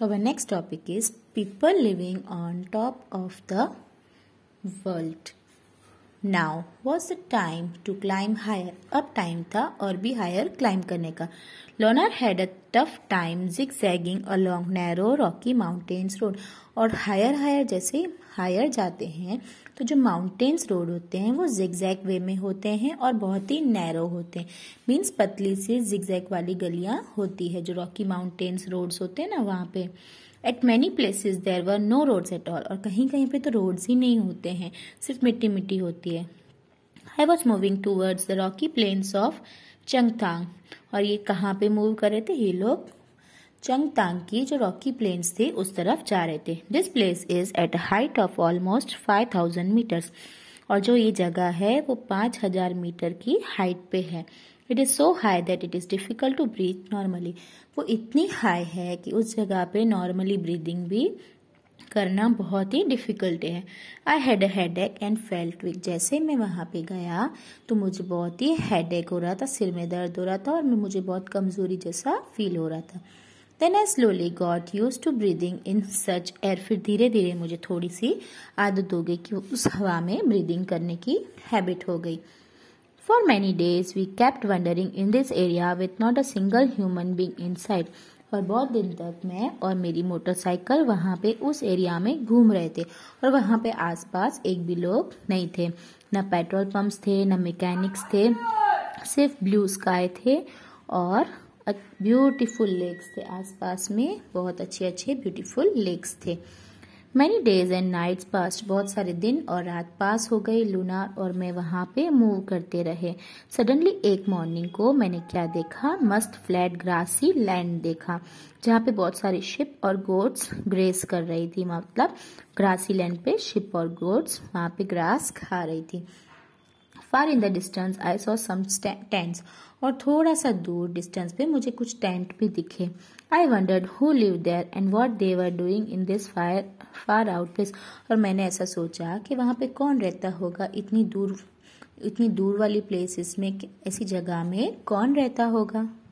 Our next topic is people living on top of the world. Now was the time to climb higher अब time था और भी higher climb करने का loner had a tough time zig zagging along narrow rocky mountains road और higher higher जैसे higher जाते हैं तो जो माउंटेन्स रोड होते हैं वो जिगजैग वे में होते हैं और बहुत ही नैरो होते हैं मीन्स पतली सी जिगजैग वाली गलियाँ होती है जो रॉकी माउंटेन्स रोड्स होते हैं ना वहाँ पे at many places there were no roads at all और कहीं कहीं पे तो रोड्स ही नहीं होते हैं सिर्फ मिट्टी मिट्टी होती है I was moving towards the rocky plains of Changtang और ये कहाँ पे मूव कर रहे थे ये लोग चंगतांग की जो रॉकी प्लेन्स थे उस तरफ जा रहे थे this place is at height of almost five thousand metres और जो ये जगह है वो पाँच हजार मीटर की हाइट पे है it is so high that it is difficult to breathe normally वो इतनी हाई है कि उस जगह पे नॉर्मली ब्रीदिंग भी करना बहुत ही डिफ़िकल्ट है I had a headache and felt weak जैसे मैं वहाँ पे गया तो मुझे बहुत ही हेड एक हो रहा था सिर में दर्द हो रहा था और मैं मुझे बहुत कमज़ोरी जैसा फील हो रहा था then I slowly got used to breathing in such air फिर धीरे धीरे मुझे थोड़ी सी आदत हो गई कि उस हवा में ब्रीदिंग करने की हैबिट हो गई For many days, we kept wandering in this area with not a single human being inside. पर और बहुत दिन तक मैं और मेरी मोटरसाइकिल वहाँ पे उस एरिया में घूम रहे थे और वहाँ पे आसपास एक भी लोग नहीं थे ना पेट्रोल पंप्स थे ना मैकेनिक्स थे सिर्फ ब्लू स्काई थे और ब्यूटीफुल लेक्स थे आसपास में बहुत अच्छे अच्छे ब्यूटीफुल लेक्स थे many days and nights pass बहुत सारे दिन और रात पास हो गए लूना और मैं वहाँ पे मूव करते रहे सडनली एक मॉर्निंग को मैंने क्या देखा मस्त फ्लैट ग्रासी लैंड देखा जहाँ पे बहुत सारी शिप और गोट्स ग्रेस कर रही थी मतलब ग्रासी लैंड पे शिप और गोट्स वहाँ पे ग्रास खा रही थी far in the distance I saw some tents और थोड़ा सा दूर डिस्टेंस पे मुझे कुछ टेंट भी दिखे I wondered who live there and what were doing in this far far out place और मैंने ऐसा सोचा कि वहाँ पे कौन रहता होगा इतनी दूर इतनी दूर वाली प्लेसेस में ऐसी जगह में कौन रहता होगा